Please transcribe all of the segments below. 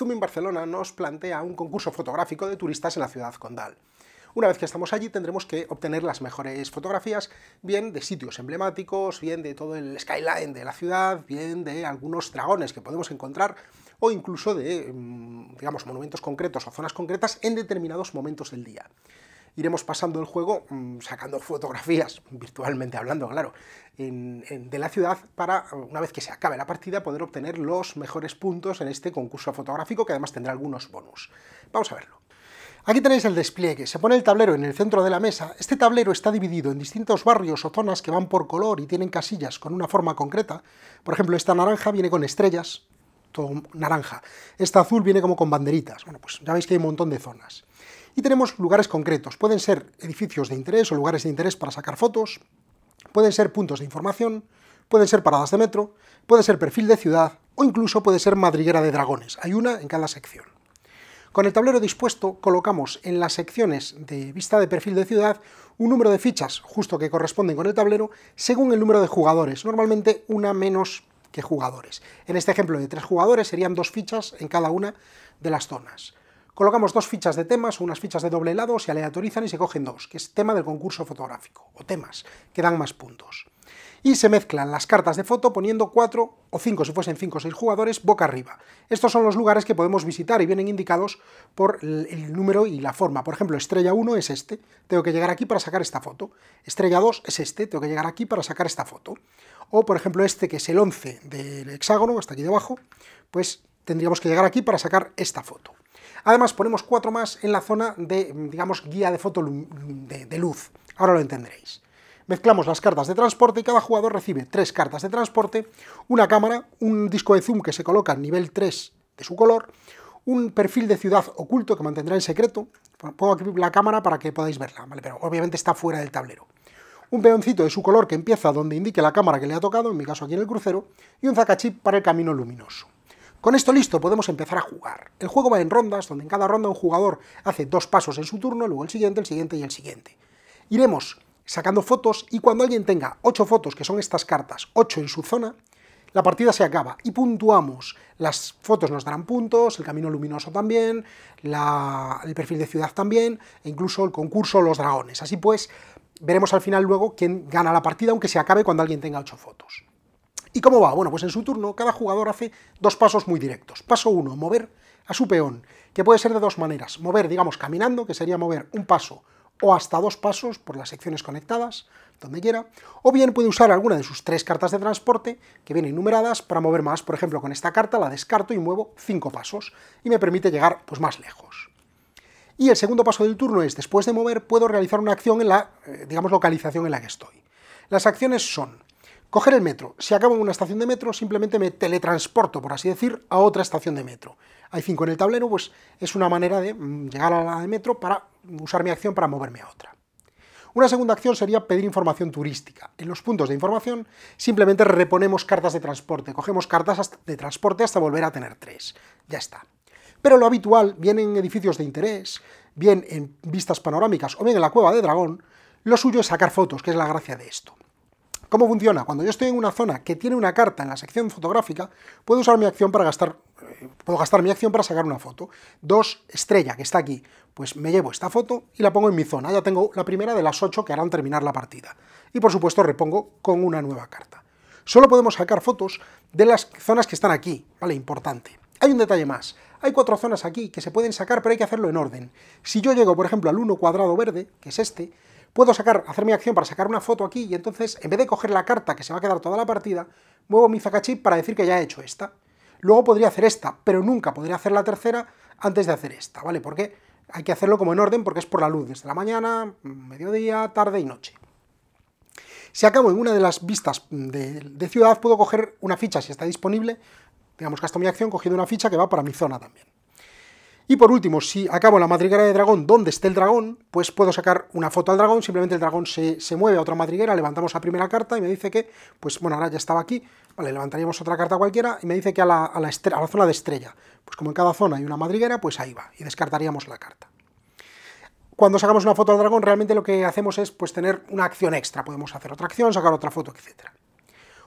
Zoom en Barcelona nos plantea un concurso fotográfico de turistas en la ciudad condal. Una vez que estamos allí tendremos que obtener las mejores fotografías, bien de sitios emblemáticos, bien de todo el skyline de la ciudad, bien de algunos dragones que podemos encontrar o incluso de, mm, digamos, monumentos concretos o zonas concretas en determinados momentos del día iremos pasando el juego mm, sacando fotografías, virtualmente hablando, claro, de la ciudad para, una vez que se acabe la partida, poder obtener los mejores puntos en este concurso fotográfico que además tendrá algunos bonus. Vamos a verlo. Aquí tenéis el despliegue, se pone el tablero en el centro de la mesa, este tablero está dividido en distintos barrios o zonas que van por color y tienen casillas con una forma concreta, por ejemplo esta naranja viene con estrellas, todo naranja. Esta azul viene como con banderitas. Bueno, pues ya veis que hay un montón de zonas. Y tenemos lugares concretos. Pueden ser edificios de interés o lugares de interés para sacar fotos, pueden ser puntos de información, pueden ser paradas de metro, puede ser perfil de ciudad o incluso puede ser madriguera de dragones. Hay una en cada sección. Con el tablero dispuesto colocamos en las secciones de vista de perfil de ciudad un número de fichas justo que corresponden con el tablero según el número de jugadores, normalmente una menos que jugadores. En este ejemplo de tres jugadores serían dos fichas en cada una de las zonas. Colocamos dos fichas de temas o unas fichas de doble lado, se aleatorizan y se cogen dos, que es tema del concurso fotográfico, o temas, que dan más puntos. Y se mezclan las cartas de foto poniendo cuatro o cinco, si fuesen cinco o seis jugadores, boca arriba. Estos son los lugares que podemos visitar y vienen indicados por el número y la forma. Por ejemplo, estrella 1 es este, tengo que llegar aquí para sacar esta foto. Estrella 2 es este, tengo que llegar aquí para sacar esta foto. O, por ejemplo, este que es el 11 del hexágono, hasta aquí debajo, pues tendríamos que llegar aquí para sacar esta foto. Además, ponemos cuatro más en la zona de, digamos, guía de foto de, luz. Ahora lo entenderéis. Mezclamos las cartas de transporte y cada jugador recibe tres cartas de transporte, una cámara, un disco de zoom que se coloca al nivel 3 de su color, un perfil de ciudad oculto que mantendrá en secreto. Pongo aquí la cámara para que podáis verla, pero obviamente está fuera del tablero un peoncito de su color que empieza donde indique la cámara que le ha tocado, en mi caso aquí en el crucero, y un zacachip para el camino luminoso. Con esto listo podemos empezar a jugar. El juego va en rondas, donde en cada ronda un jugador hace dos pasos en su turno, luego el siguiente, el siguiente y el siguiente. Iremos sacando fotos y cuando alguien tenga 8 fotos, que son estas cartas, 8 en su zona, la partida se acaba y puntuamos. Las fotos nos darán puntos, el camino luminoso también, el perfil de ciudad también, e incluso el concurso Los Dragones. Así pues, veremos al final luego quién gana la partida, aunque se acabe cuando alguien tenga ocho fotos. ¿Y cómo va? Bueno, pues en su turno cada jugador hace dos pasos muy directos. Paso 1, mover a su peón, que puede ser de dos maneras. Mover, digamos, caminando, que sería mover un paso o hasta dos pasos por las secciones conectadas, donde quiera, o bien puede usar alguna de sus tres cartas de transporte que vienen numeradas para mover más, por ejemplo con esta carta la descarto y muevo cinco pasos y me permite llegar pues, más lejos. Y el segundo paso del turno es, después de mover, puedo realizar una acción en la, eh, digamos, localización en la que estoy. Las acciones son coger el metro. Si acabo en una estación de metro, simplemente me teletransporto, por así decir, a otra estación de metro. Hay cinco en el tablero, pues es una manera de mm, llegar a la de metro para usar mi acción para moverme a otra. Una segunda acción sería pedir información turística. En los puntos de información simplemente reponemos cartas de transporte, cogemos cartas de transporte hasta volver a tener tres. Ya está. Pero lo habitual, bien en edificios de interés, bien en vistas panorámicas o bien en la cueva de dragón, lo suyo es sacar fotos, que es la gracia de esto. ¿Cómo funciona? Cuando yo estoy en una zona que tiene una carta en la sección fotográfica, puedo usar mi acción para gastar, eh, puedo gastar mi acción para sacar una foto. Dos, estrella, que está aquí, pues me llevo esta foto y la pongo en mi zona. Ya tengo la primera de las ocho que harán terminar la partida. Y por supuesto repongo con una nueva carta. Solo podemos sacar fotos de las zonas que están aquí, ¿vale? Importante. Hay un detalle más. Hay cuatro zonas aquí que se pueden sacar, pero hay que hacerlo en orden. Si yo llego, por ejemplo, al 1 cuadrado verde, que es este, puedo sacar, hacer mi acción para sacar una foto aquí y entonces, en vez de coger la carta que se va a quedar toda la partida, muevo mi zacachí para decir que ya he hecho esta. Luego podría hacer esta, pero nunca podría hacer la tercera antes de hacer esta, ¿vale? Porque hay que hacerlo como en orden porque es por la luz, desde la mañana, mediodía, tarde y noche. Si acabo en una de las vistas de ciudad, puedo coger una ficha si está disponible Digamos que gasto mi acción cogiendo una ficha que va para mi zona también. Y por último, si acabo la madriguera de dragón donde esté el dragón, pues puedo sacar una foto al dragón, simplemente el dragón se, mueve a otra madriguera, levantamos la primera carta y me dice que, pues bueno, ahora ya estaba aquí, vale, levantaríamos otra carta cualquiera y me dice que a la, a la zona de estrella, pues como en cada zona hay una madriguera, pues ahí va, y descartaríamos la carta cuando sacamos una foto al dragón, realmente lo que hacemos es pues, tener una acción extra. Podemos hacer otra acción, sacar otra foto, etc.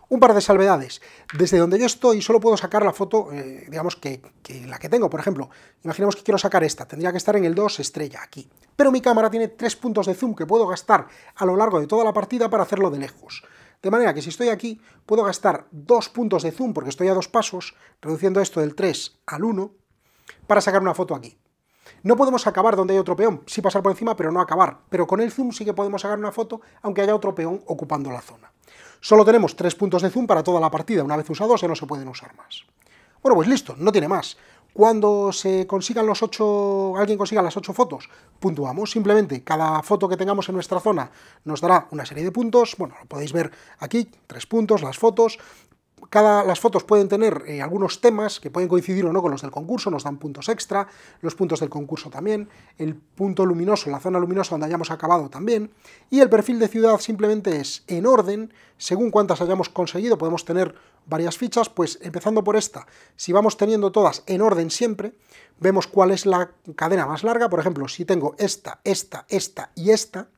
Un par de salvedades. Desde donde yo estoy solo puedo sacar la foto, eh, digamos, que, la que tengo. Por ejemplo, imaginemos que quiero sacar esta. Tendría que estar en el 2 estrella, aquí. Pero mi cámara tiene tres puntos de zoom que puedo gastar a lo largo de toda la partida para hacerlo de lejos. De manera que si estoy aquí, puedo gastar dos puntos de zoom, porque estoy a dos pasos, reduciendo esto del 3 al 1, para sacar una foto aquí. No podemos acabar donde hay otro peón, sí pasar por encima, pero no acabar. Pero con el zoom sí que podemos sacar una foto, aunque haya otro peón ocupando la zona. Solo tenemos tres puntos de zoom para toda la partida, una vez usados ya no se pueden usar más. Bueno, pues listo, no tiene más. Cuando se consigan los ocho, alguien consiga las ocho fotos, puntuamos. Simplemente cada foto que tengamos en nuestra zona nos dará una serie de puntos. Bueno, lo podéis ver aquí, tres puntos, las fotos las fotos pueden tener eh, algunos temas que pueden coincidir o no con los del concurso, nos dan puntos extra, los puntos del concurso también, el punto luminoso, la zona luminosa donde hayamos acabado también, y el perfil de ciudad simplemente es en orden, según cuántas hayamos conseguido, podemos tener varias fichas, pues empezando por esta, si vamos teniendo todas en orden siempre, vemos cuál es la cadena más larga, por ejemplo, si tengo esta, esta, esta y esta,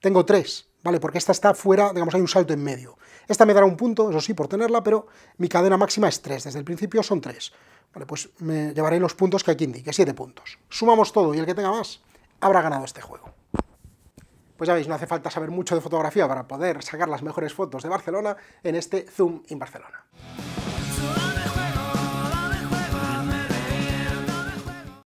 tengo tres, ¿vale? Porque esta está fuera, digamos, hay un salto en medio. Esta me dará un punto, eso sí, por tenerla, pero mi cadena máxima es 3, desde el principio son 3. Vale, pues me llevaré los puntos que aquí indique, 7 puntos. Sumamos todo y el que tenga más habrá ganado este juego. Pues ya veis, no hace falta saber mucho de fotografía para poder sacar las mejores fotos de Barcelona en este Zoom in Barcelona.